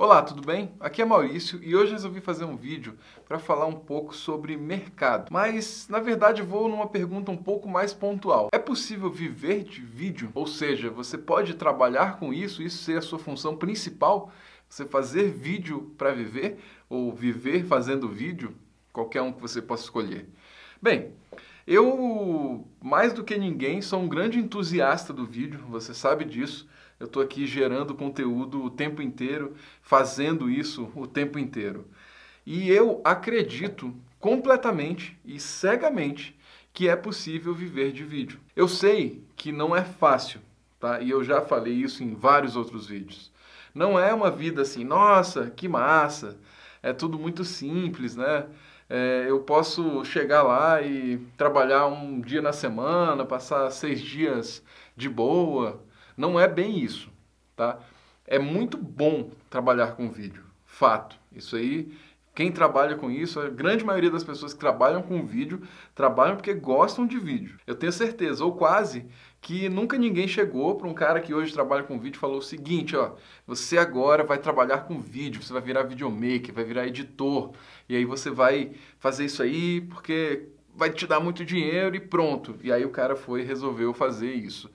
Olá, tudo bem? Aqui é Maurício e hoje resolvi fazer um vídeo para falar um pouco sobre mercado. Mas, na verdade, vou numa pergunta um pouco mais pontual. É possível viver de vídeo? Ou seja, você pode trabalhar com isso, isso ser a sua função principal? Você fazer vídeo para viver? Ou viver fazendo vídeo? Qualquer um que você possa escolher. Bem, eu, mais do que ninguém, sou um grande entusiasta do vídeo, você sabe disso. Eu estou aqui gerando conteúdo o tempo inteiro, fazendo isso o tempo inteiro. E eu acredito completamente e cegamente que é possível viver de vídeo. Eu sei que não é fácil, tá? E eu já falei isso em vários outros vídeos. Não é uma vida assim, nossa, que massa, é tudo muito simples, né? É, eu posso chegar lá e trabalhar um dia na semana, passar seis dias de boa, não é bem isso, tá? É muito bom trabalhar com vídeo, fato. Isso aí, quem trabalha com isso, a grande maioria das pessoas que trabalham com vídeo, trabalham porque gostam de vídeo. Eu tenho certeza, ou quase, que nunca ninguém chegou para um cara que hoje trabalha com vídeo e falou o seguinte, ó, você agora vai trabalhar com vídeo, você vai virar videomaker, vai virar editor, e aí você vai fazer isso aí porque vai te dar muito dinheiro e pronto. E aí o cara foi resolveu fazer isso.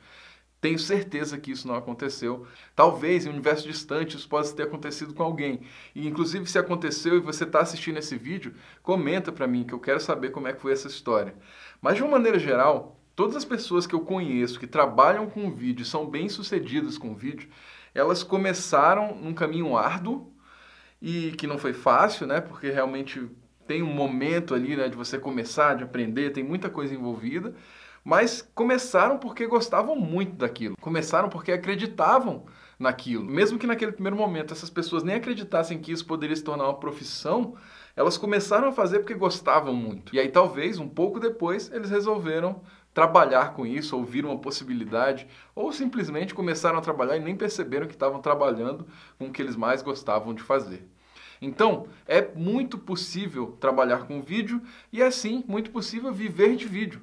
Tenho certeza que isso não aconteceu. Talvez em um universo distante isso possa ter acontecido com alguém. E inclusive se aconteceu e você está assistindo esse vídeo, comenta para mim que eu quero saber como é que foi essa história. Mas de uma maneira geral, todas as pessoas que eu conheço que trabalham com vídeo, são bem sucedidas com vídeo, elas começaram num caminho árduo e que não foi fácil, né? Porque realmente tem um momento ali, né, de você começar, de aprender, tem muita coisa envolvida mas começaram porque gostavam muito daquilo, começaram porque acreditavam naquilo. Mesmo que naquele primeiro momento essas pessoas nem acreditassem que isso poderia se tornar uma profissão, elas começaram a fazer porque gostavam muito. E aí talvez um pouco depois eles resolveram trabalhar com isso, ou viram uma possibilidade, ou simplesmente começaram a trabalhar e nem perceberam que estavam trabalhando com o que eles mais gostavam de fazer. Então, é muito possível trabalhar com vídeo e assim, muito possível viver de vídeo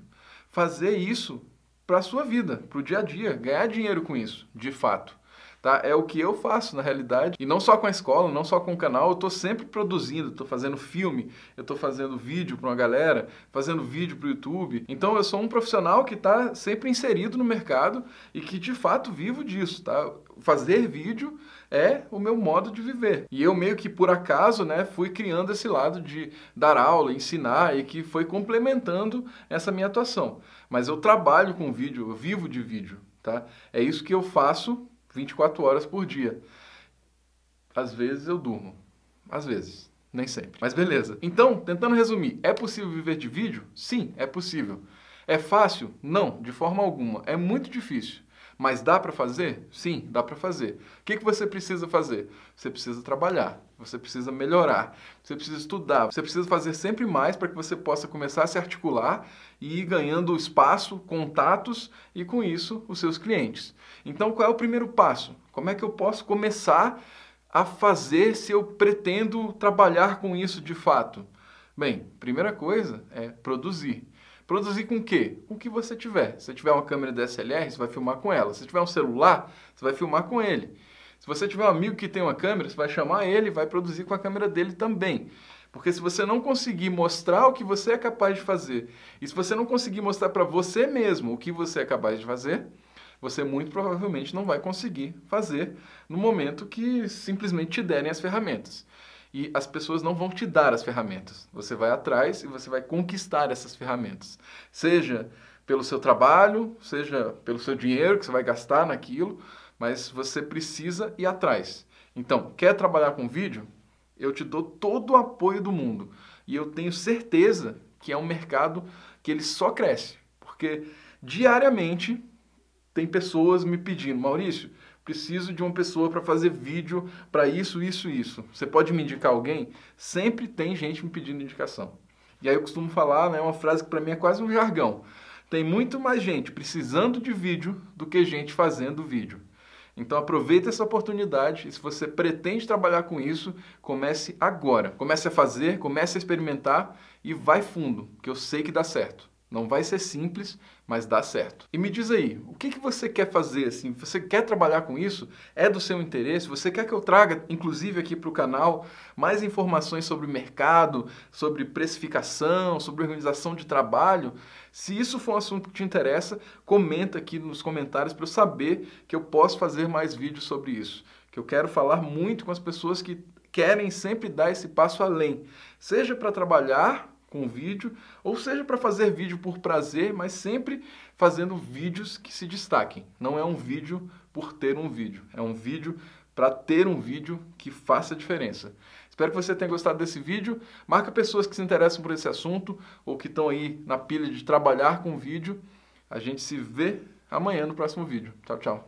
fazer isso para a sua vida, para o dia a dia, ganhar dinheiro com isso, de fato tá? É o que eu faço na realidade. E não só com a escola, não só com o canal, eu tô sempre produzindo, tô fazendo filme, eu tô fazendo vídeo para uma galera, fazendo vídeo para o YouTube. Então eu sou um profissional que tá sempre inserido no mercado e que de fato vivo disso, tá? Fazer vídeo é o meu modo de viver. E eu meio que por acaso, né, fui criando esse lado de dar aula, ensinar e que foi complementando essa minha atuação. Mas eu trabalho com vídeo, eu vivo de vídeo, tá? É isso que eu faço 24 horas por dia. Às vezes eu durmo. Às vezes. Nem sempre. Mas beleza. Então, tentando resumir, é possível viver de vídeo? Sim, é possível. É fácil? Não, de forma alguma. É muito difícil. Mas dá para fazer? Sim, dá para fazer. O que, que você precisa fazer? Você precisa trabalhar, você precisa melhorar, você precisa estudar, você precisa fazer sempre mais para que você possa começar a se articular e ir ganhando espaço, contatos e com isso os seus clientes. Então, qual é o primeiro passo? Como é que eu posso começar a fazer se eu pretendo trabalhar com isso de fato? Bem, primeira coisa é produzir. Produzir com o quê? O que você tiver. Se você tiver uma câmera DSLR, você vai filmar com ela. Se tiver um celular, você vai filmar com ele. Se você tiver um amigo que tem uma câmera, você vai chamar ele e vai produzir com a câmera dele também. Porque se você não conseguir mostrar o que você é capaz de fazer, e se você não conseguir mostrar para você mesmo o que você é capaz de fazer, você muito provavelmente não vai conseguir fazer no momento que simplesmente te derem as ferramentas e as pessoas não vão te dar as ferramentas. Você vai atrás e você vai conquistar essas ferramentas. Seja pelo seu trabalho, seja pelo seu dinheiro que você vai gastar naquilo, mas você precisa ir atrás. Então, quer trabalhar com vídeo? Eu te dou todo o apoio do mundo. E eu tenho certeza que é um mercado que ele só cresce, porque diariamente tem pessoas me pedindo, Maurício, preciso de uma pessoa para fazer vídeo para isso, isso, isso. Você pode me indicar alguém? Sempre tem gente me pedindo indicação. E aí eu costumo falar, né, uma frase que para mim é quase um jargão. Tem muito mais gente precisando de vídeo do que gente fazendo vídeo. Então aproveita essa oportunidade e se você pretende trabalhar com isso, comece agora. Comece a fazer, comece a experimentar e vai fundo, que eu sei que dá certo. Não vai ser simples, mas dá certo. E me diz aí, o que, que você quer fazer assim? Você quer trabalhar com isso? É do seu interesse? Você quer que eu traga, inclusive aqui para o canal, mais informações sobre mercado, sobre precificação, sobre organização de trabalho? Se isso for um assunto que te interessa, comenta aqui nos comentários para eu saber que eu posso fazer mais vídeos sobre isso. Que eu quero falar muito com as pessoas que querem sempre dar esse passo além, seja para trabalhar com vídeo, ou seja, para fazer vídeo por prazer, mas sempre fazendo vídeos que se destaquem. Não é um vídeo por ter um vídeo, é um vídeo para ter um vídeo que faça diferença. Espero que você tenha gostado desse vídeo. Marca pessoas que se interessam por esse assunto ou que estão aí na pilha de trabalhar com vídeo. A gente se vê amanhã no próximo vídeo. Tchau, tchau.